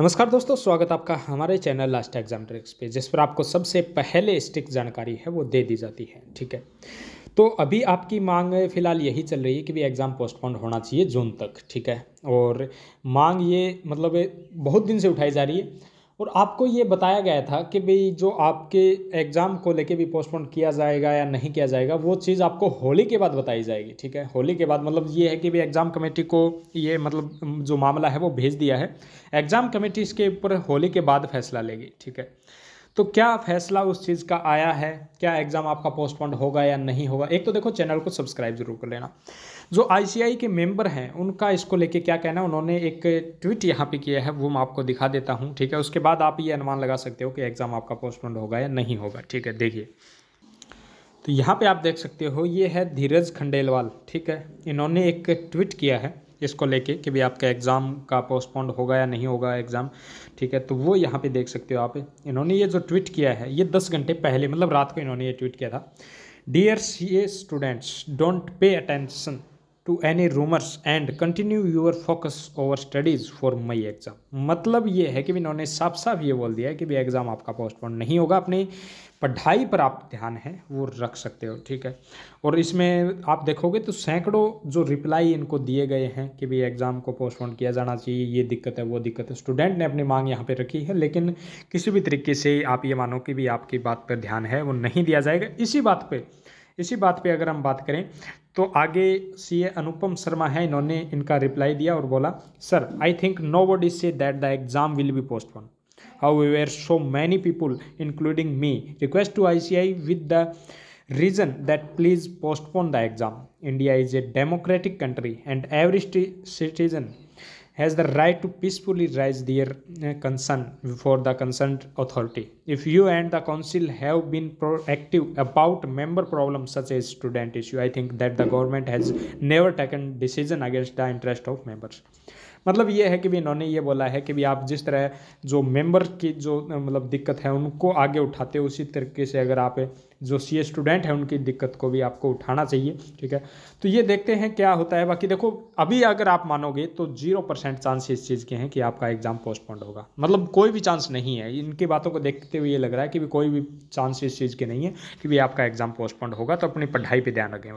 नमस्कार दोस्तों स्वागत आपका हमारे चैनल लास्ट एग्जाम ट्रिक्स पे जिस पर आपको सबसे पहले स्टिक जानकारी है वो दे दी जाती है ठीक है तो अभी आपकी मांग फिलहाल यही चल रही है कि भी एग्ज़ाम पोस्टपोन होना चाहिए जून तक ठीक है और मांग ये मतलब बहुत दिन से उठाई जा रही है और आपको ये बताया गया था कि भाई जो आपके एग्ज़ाम को लेके भी पोस्टपोन किया जाएगा या नहीं किया जाएगा वो चीज़ आपको होली के बाद बताई जाएगी ठीक है होली के बाद मतलब ये है कि भाई एग्ज़ाम कमेटी को ये मतलब जो मामला है वो भेज दिया है एग्ज़ाम कमेटी इसके ऊपर होली के बाद फैसला लेगी ठीक है तो क्या फैसला उस चीज़ का आया है क्या एग्ज़ाम आपका पोस्टपोन्ड होगा या नहीं होगा एक तो देखो चैनल को सब्सक्राइब जरूर कर लेना जो आईसीआई के मेंबर हैं उनका इसको लेके क्या कहना है उन्होंने एक ट्वीट यहाँ पे किया है वो मैं आपको दिखा देता हूँ ठीक है उसके बाद आप ये अनुमान लगा सकते हो कि एग्ज़ाम आपका पोस्टपोन्ड होगा या नहीं होगा ठीक है देखिए तो यहाँ पे आप देख सकते हो ये है धीरज खंडेलवाल ठीक है इन्होंने एक ट्वीट किया है इसको लेके कि भी आपका एग्ज़ाम का पोस्टपोन्ड होगा या नहीं होगा एग्ज़ाम ठीक है तो वो यहाँ पे देख सकते हो आप इन्होंने ये जो ट्वीट किया है ये दस घंटे पहले मतलब रात को इन्होंने ये ट्वीट किया था dear C A students don't pay attention to any rumours and continue your focus over studies for May exam मतलब ये है कि इन्होंने साफ साफ ये बोल दिया है कि भी एग्ज़ाम आपका पोस्टपोन नहीं होगा अपनी पढ़ाई पर आप ध्यान है वो रख सकते हो ठीक है और इसमें आप देखोगे तो सैकड़ों जो रिप्लाई इनको दिए गए हैं कि भाई एग्ज़ाम को पोस्टपोन किया जाना चाहिए ये दिक्कत है वो दिक्कत है स्टूडेंट ने अपनी मांग यहाँ पे रखी है लेकिन किसी भी तरीके से आप ये मानो कि भी आपकी बात पर ध्यान है वो नहीं दिया जाएगा इसी बात पर इसी बात पे अगर हम बात करें तो आगे सीए अनुपम शर्मा है इन्होंने इनका रिप्लाई दिया और बोला sir I think no is say that the exam will be postpone how we were so many people including me request to I C I with the reason that please postpone the exam India is a democratic country and every citizen has the right to peacefully raise their uh, concern before the concerned authority. If you and the council have been proactive about member problems such as student issue, I think that the government has never taken decision against the interest of members. मतलब ये है कि भी इन्होंने ये बोला है कि भी आप जिस तरह जो मेंबर की जो मतलब दिक्कत है उनको आगे उठाते उसी तरीके से अगर आप जो सी स्टूडेंट हैं उनकी दिक्कत को भी आपको उठाना चाहिए ठीक है तो ये देखते हैं क्या होता है बाकी देखो अभी अगर आप मानोगे तो जीरो परसेंट चांस इस चीज़ के हैं कि आपका एग्ज़ाम पोस्टपोन्ड होगा मतलब कोई भी चांस नहीं है इनकी बातों को देखते हुए ये लग रहा है कि भी कोई भी चांस इस चीज़ के नहीं है कि भी आपका एग्ज़ाम पोस्टपोन्ड होगा तो अपनी पढ़ाई पर ध्यान रखें